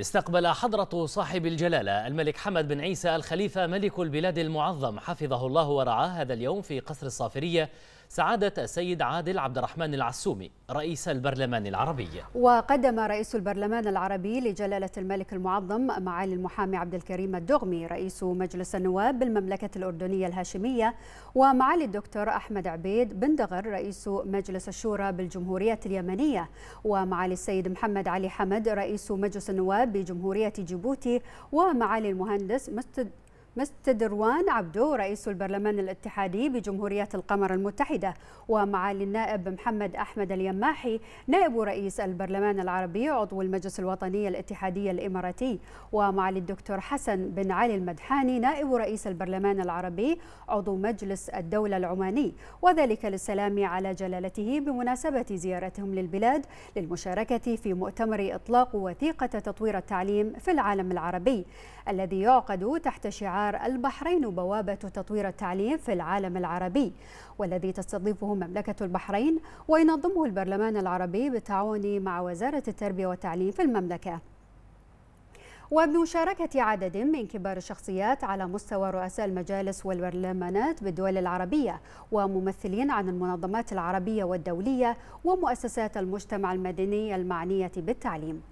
استقبل حضرة صاحب الجلالة الملك حمد بن عيسى الخليفة ملك البلاد المعظم حفظه الله ورعاه هذا اليوم في قصر الصافرية سعادة السيد عادل عبد الرحمن العسومي رئيس البرلمان العربي وقدم رئيس البرلمان العربي لجلالة الملك المعظم معالي المحامي عبد الكريم الدغمي رئيس مجلس النواب بالمملكة الأردنية الهاشمية ومعالي الدكتور أحمد عبيد بن دغر رئيس مجلس الشورى بالجمهورية اليمنية ومعالي السيد محمد علي حمد رئيس مجلس النواب بجمهورية جيبوتي ومعالي المهندس مستدروان عبدو رئيس البرلمان الاتحادي بجمهورية القمر المتحدة ومعالي النائب محمد أحمد اليماحي نائب رئيس البرلمان العربي عضو المجلس الوطني الاتحادي الإماراتي ومعالي الدكتور حسن بن علي المدحاني نائب رئيس البرلمان العربي عضو مجلس الدولة العماني وذلك للسلام على جلالته بمناسبة زيارتهم للبلاد للمشاركة في مؤتمر إطلاق وثيقة تطوير التعليم في العالم العربي الذي يعقد تحت شعار شعار البحرين بوابة تطوير التعليم في العالم العربي والذي تستضيفه مملكة البحرين وينظمه البرلمان العربي بالتعاون مع وزارة التربية والتعليم في المملكة وبمشاركة عدد من كبار الشخصيات على مستوى رؤساء المجالس والبرلمانات بالدول العربية وممثلين عن المنظمات العربية والدولية ومؤسسات المجتمع المدني المعنية بالتعليم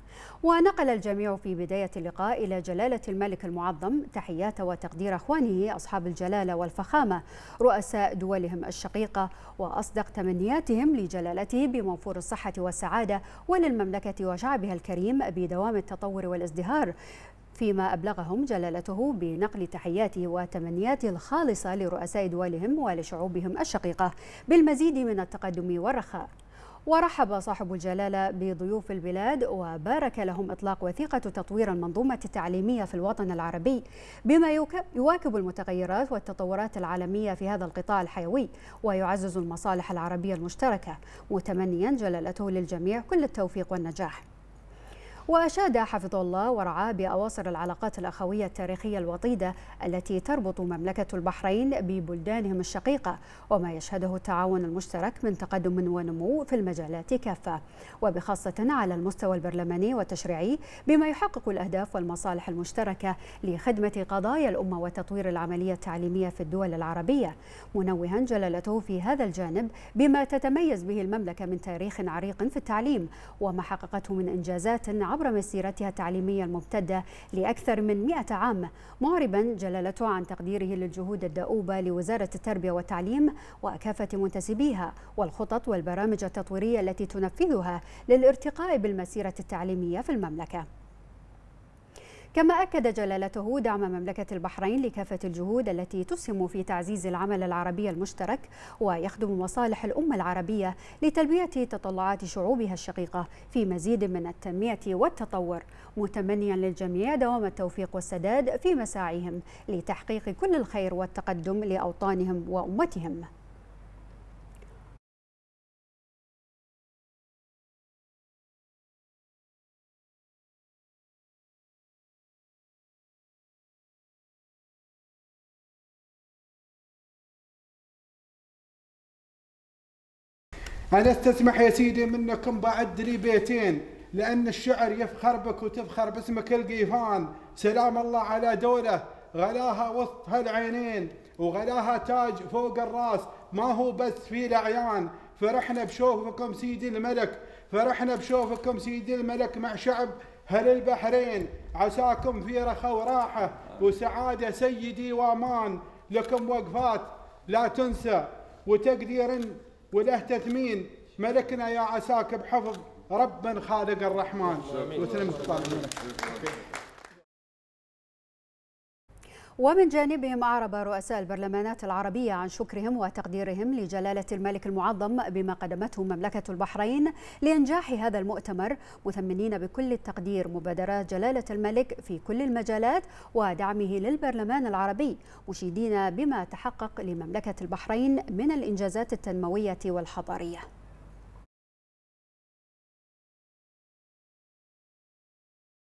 ونقل الجميع في بداية اللقاء إلى جلالة الملك المعظم تحيات وتقدير أخوانه أصحاب الجلالة والفخامة رؤساء دولهم الشقيقة وأصدق تمنياتهم لجلالته بموفور الصحة والسعادة وللمملكة وشعبها الكريم بدوام التطور والازدهار فيما أبلغهم جلالته بنقل تحياته وتمنياته الخالصة لرؤساء دولهم ولشعوبهم الشقيقة بالمزيد من التقدم والرخاء ورحب صاحب الجلالة بضيوف البلاد وبارك لهم إطلاق وثيقة تطوير المنظومة التعليمية في الوطن العربي بما يواكب المتغيرات والتطورات العالمية في هذا القطاع الحيوي ويعزز المصالح العربية المشتركة متمنيا جلالته للجميع كل التوفيق والنجاح وأشاد حفظ الله ورعاه بأواصر العلاقات الأخوية التاريخية الوطيدة التي تربط مملكة البحرين ببلدانهم الشقيقة وما يشهده التعاون المشترك من تقدم ونمو في المجالات كافة وبخاصة على المستوى البرلماني والتشريعي بما يحقق الأهداف والمصالح المشتركة لخدمة قضايا الأمة وتطوير العملية التعليمية في الدول العربية منوها جلالته في هذا الجانب بما تتميز به المملكة من تاريخ عريق في التعليم وما حققته من إنجازات عبر عبر مسيرتها التعليمية الممتدة لأكثر من 100 عام معربا جلالته عن تقديره للجهود الدؤوبة لوزارة التربية والتعليم وكافة منتسبيها والخطط والبرامج التطويرية التي تنفذها للارتقاء بالمسيرة التعليمية في المملكة كما أكد جلالته دعم مملكة البحرين لكافة الجهود التي تسهم في تعزيز العمل العربي المشترك ويخدم مصالح الأمة العربية لتلبية تطلعات شعوبها الشقيقة في مزيد من التنمية والتطور متمنيا للجميع دوام التوفيق والسداد في مساعيهم لتحقيق كل الخير والتقدم لأوطانهم وأمتهم أنا استسمح يا سيدي منكم بعد لي بيتين لأن الشعر يفخر بك وتفخر باسمك القيفان سلام الله على دولة غلاها وسط هالعينين وغلاها تاج فوق الراس ما هو بس في الأعيان فرحنا بشوفكم سيدي الملك فرحنا بشوفكم سيدي الملك مع شعب هل البحرين عساكم في رخاء وراحة وسعادة سيدي وأمان لكم وقفات لا تنسى وتقدير وله تثمين ملكنا يا عساك بحفظ ربا خالق الرحمن وسلم ومن جانبهم أعرب رؤساء البرلمانات العربية عن شكرهم وتقديرهم لجلالة الملك المعظم بما قدمته مملكة البحرين لإنجاح هذا المؤتمر مثمنين بكل التقدير مبادرات جلالة الملك في كل المجالات ودعمه للبرلمان العربي مشيدين بما تحقق لمملكة البحرين من الإنجازات التنموية والحضارية